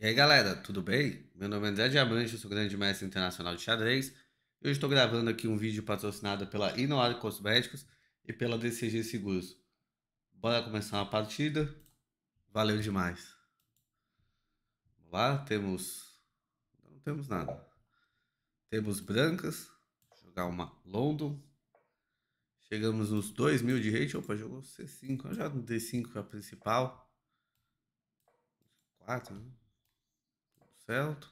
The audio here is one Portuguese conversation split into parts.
E aí galera, tudo bem? Meu nome é André Diamante, eu sou grande mestre internacional de xadrez e hoje estou gravando aqui um vídeo patrocinado pela Inoar Cosméticos e pela DCG Seguros. Bora começar uma partida, valeu demais! Vamos lá, temos... não temos nada. Temos brancas, Vou jogar uma London. Chegamos nos 2 mil de rate, opa, jogou C5, eu jogo D5 é a principal. 4, né? certo?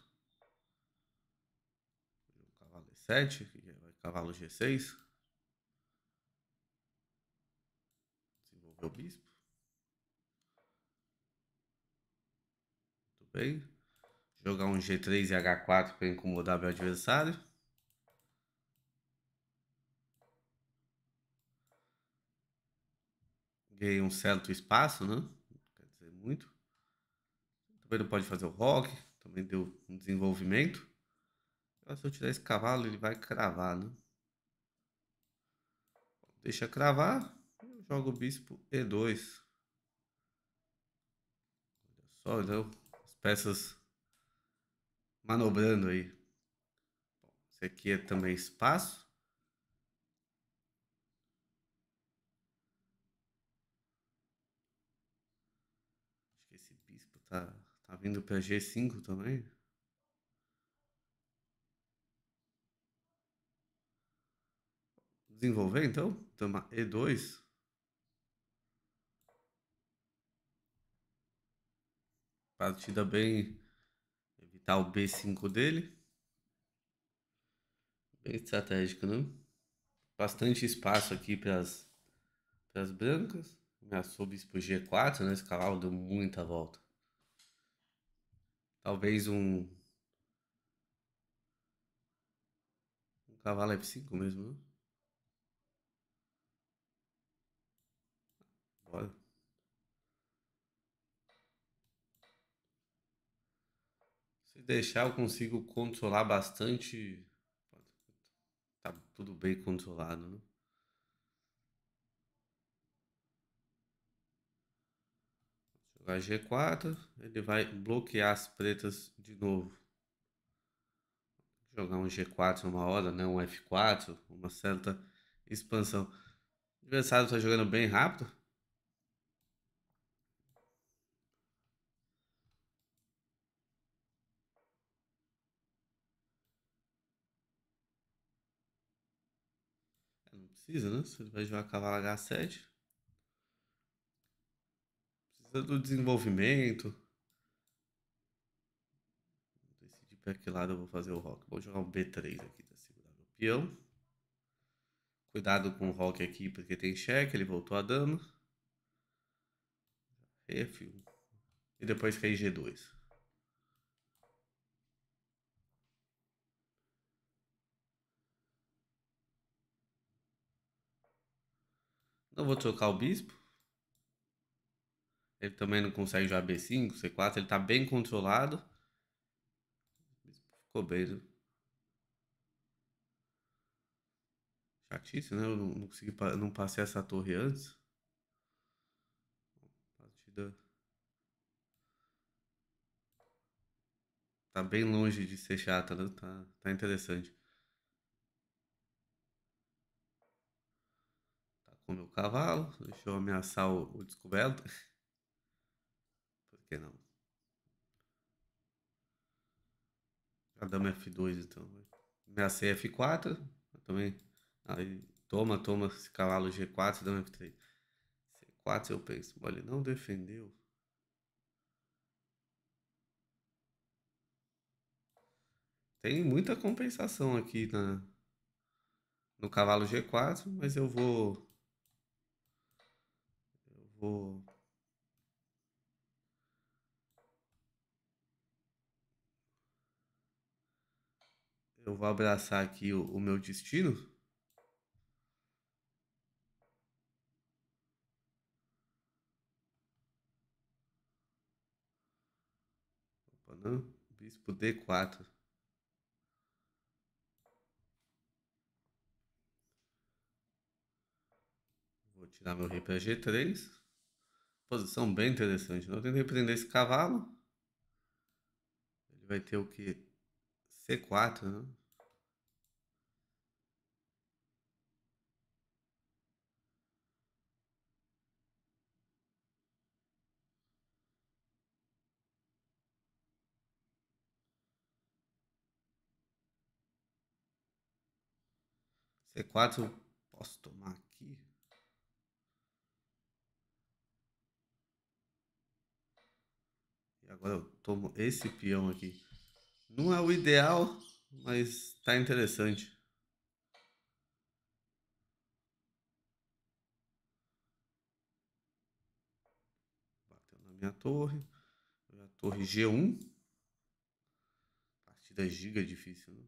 Cavalo E7, é, cavalo G6. Desenvolver o bispo. Muito bem. Jogar um G3 e H4 para incomodar meu adversário. Ganhei um certo espaço, né? Não quer dizer muito. Também não pode fazer o rock também deu um desenvolvimento. Agora, se eu tirar esse cavalo, ele vai cravar, né? Deixa cravar. jogo o bispo E2. Olha só, olha então, as peças manobrando aí. esse aqui é também espaço. Acho que esse bispo tá Tá vindo pra G5 também? Desenvolver então? Toma E2. Partida bem. Evitar o B5 dele. Bem estratégico, né? Bastante espaço aqui pras, pras brancas. Me assoube isso pro G4, né? Esse cavalo deu muita volta. Talvez um. Um cavalo F5 mesmo, Bora. Né? Se deixar, eu consigo controlar bastante. Tá tudo bem controlado, né? Vai G4. Ele vai bloquear as pretas de novo. Jogar um G4 uma hora, né? Um F4. Uma certa expansão. O adversário está jogando bem rápido. Não precisa, né? Se ele vai jogar cavalo H7 precisa do desenvolvimento. Vou decidir para que lado eu vou fazer o rock. Vou jogar um B3 aqui para segurar meu peão. Cuidado com o rock aqui, porque tem cheque, ele voltou a dano. F1. E depois cai G2. Não vou trocar o bispo. Ele também não consegue jogar B5, C4. Ele tá bem controlado. Ficou bem, né? Chatice, né? Eu não, não consegui não passei essa torre antes. Partida. Tá bem longe de ser chata, né? Tá, tá interessante. Tá com o meu cavalo. Deixa eu ameaçar o, o descoberto que não? a dama F2 então. Ameacei é F4. Também. Aí toma, toma esse cavalo G4, dama F3. C4 eu penso. Olha, não defendeu. Tem muita compensação aqui na, no cavalo G4, mas eu vou. Eu vou Eu vou abraçar aqui o, o meu destino. Opa, não. Bispo D4. Vou tirar meu rei para G3. Posição bem interessante. Não tentei prender esse cavalo. Ele vai ter o que? C4, né? C4 posso tomar aqui. E agora eu tomo esse peão aqui. Não é o ideal, mas tá interessante. Bateu na minha torre. A torre G1. Partida giga difícil, né?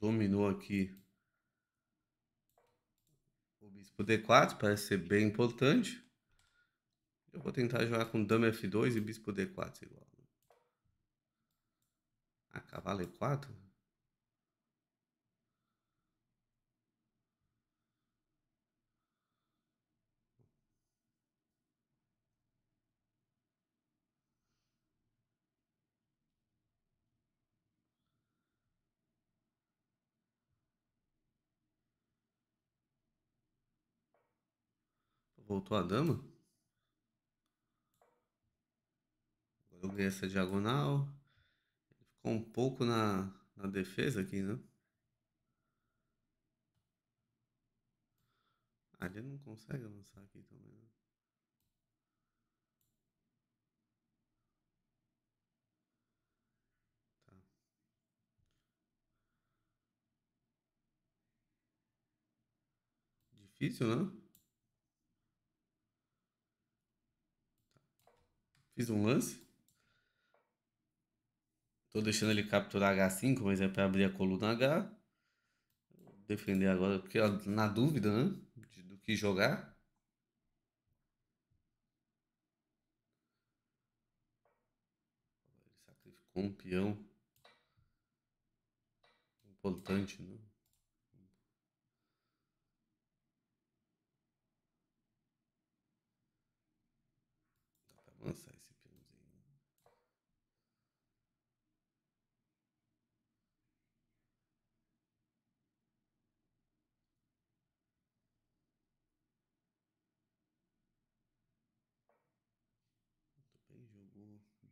dominou aqui o bispo D4, parece ser bem importante. Eu vou tentar jogar com dama F2 e bispo D4 igual. Ah, cavalo E4? Voltou a dama? Agora eu ganhei essa diagonal. Ficou um pouco na, na defesa aqui, né? Ali não consegue avançar aqui também, né? Tá. difícil, né? Fiz um lance. Tô deixando ele capturar H5, mas é para abrir a coluna H. Vou defender agora, porque na dúvida, né? De, do que jogar. Ele sacrificou um peão. Importante, né?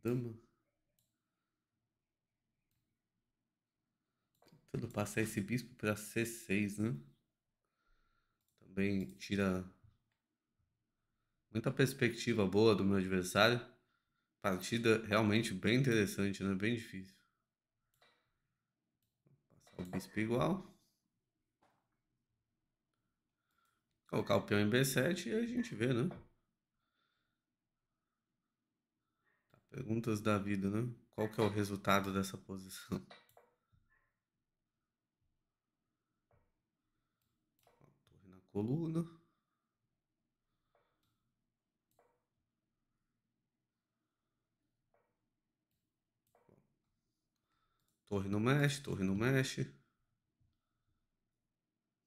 Dama. Tentando passar esse bispo para C6, né? Também tira muita perspectiva boa do meu adversário. Partida realmente bem interessante, né? Bem difícil. Vou passar o bispo igual. Colocar o peão em B7 e a gente vê, né? Perguntas da vida, né? Qual que é o resultado dessa posição? Torre na coluna. Torre não mexe, torre não mexe.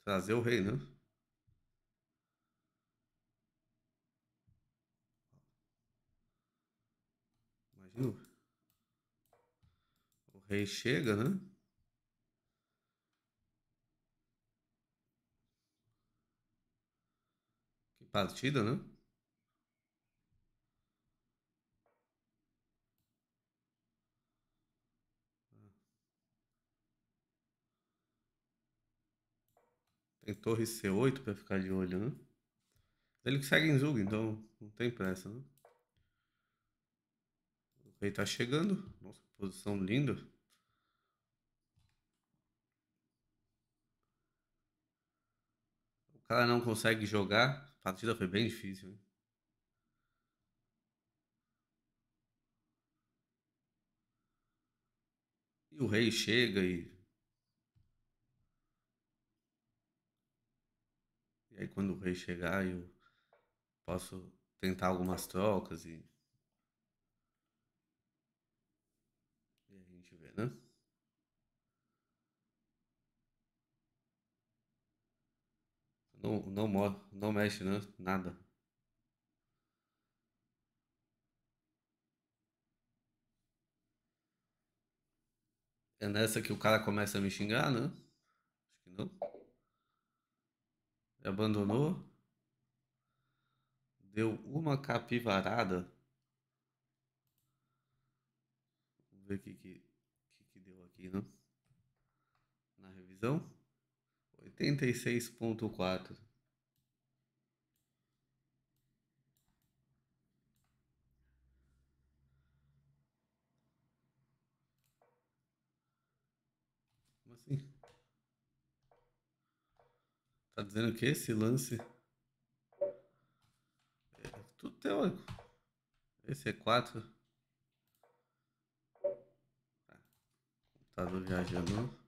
Trazer o rei, né? viu? O rei chega, né? Que partida, né? Tem torre C8 para ficar de olho, né? Ele que segue em Zug, então não tem pressa, né? Ele tá chegando. Nossa, posição linda. O cara não consegue jogar. A partida foi bem difícil. Hein? E o rei chega e. E aí quando o rei chegar eu posso tentar algumas trocas e gente vê, né? Não, não, não mexe, né? Nada. É nessa que o cara começa a me xingar, né? Acho que não. Me abandonou. Deu uma capivarada. Vamos ver o que que aqui no, na revisão. 86.4. Como assim? Tá dizendo que esse lance é tudo teórico. Esse é 4. do tá viajando.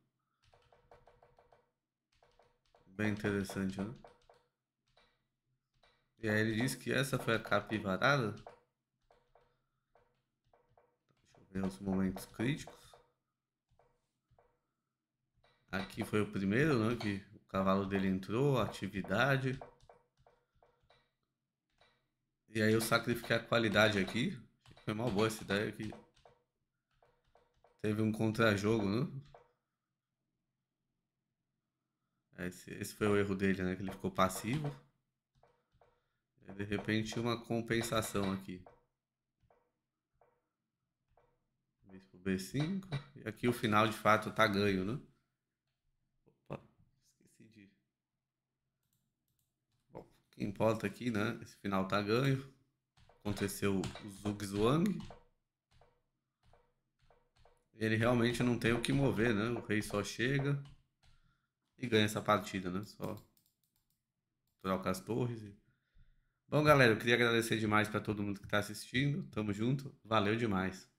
Bem interessante, né? E aí ele disse que essa foi a capivarada. Deixa eu ver os momentos críticos. Aqui foi o primeiro, né? Que o cavalo dele entrou, atividade. E aí eu sacrifiquei a qualidade aqui. Foi mal boa essa ideia aqui. Teve um contra-jogo, né? Esse, esse, foi o erro dele, né? Que ele ficou passivo. E é, de repente uma compensação aqui. Bispo B5. E aqui o final de fato tá ganho, né? Opa, esqueci de. Bom, o que importa aqui, né? Esse final tá ganho. Aconteceu o Zwang. Ele realmente não tem o que mover, né? O rei só chega e ganha essa partida, né? Só troca as torres. E... Bom, galera, eu queria agradecer demais para todo mundo que está assistindo. Tamo junto. Valeu demais.